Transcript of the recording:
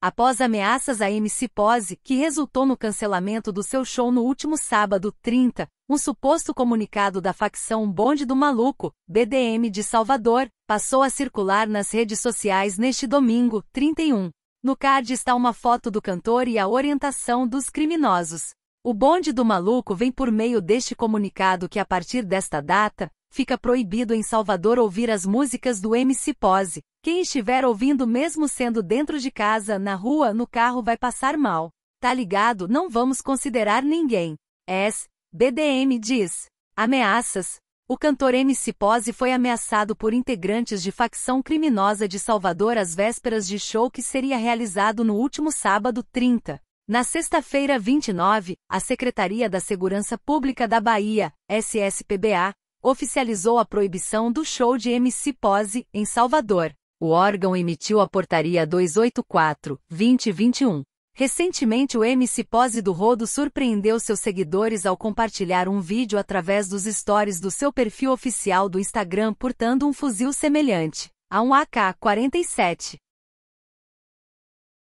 após ameaças a MC Pose, que resultou no cancelamento do seu show no último sábado, 30, um suposto comunicado da facção Bonde do Maluco, BDM de Salvador, passou a circular nas redes sociais neste domingo, 31. No card está uma foto do cantor e a orientação dos criminosos. O bonde do maluco vem por meio deste comunicado que, a partir desta data, Fica proibido em Salvador ouvir as músicas do MC Pose. Quem estiver ouvindo mesmo sendo dentro de casa, na rua, no carro vai passar mal. Tá ligado? Não vamos considerar ninguém. S. BDM diz. Ameaças. O cantor MC Pose foi ameaçado por integrantes de facção criminosa de Salvador às vésperas de show que seria realizado no último sábado 30. Na sexta-feira 29, a Secretaria da Segurança Pública da Bahia, SSPBA, oficializou a proibição do show de MC Pose, em Salvador. O órgão emitiu a Portaria 284-2021. Recentemente, o MC Pose do Rodo surpreendeu seus seguidores ao compartilhar um vídeo através dos stories do seu perfil oficial do Instagram portando um fuzil semelhante a um AK-47.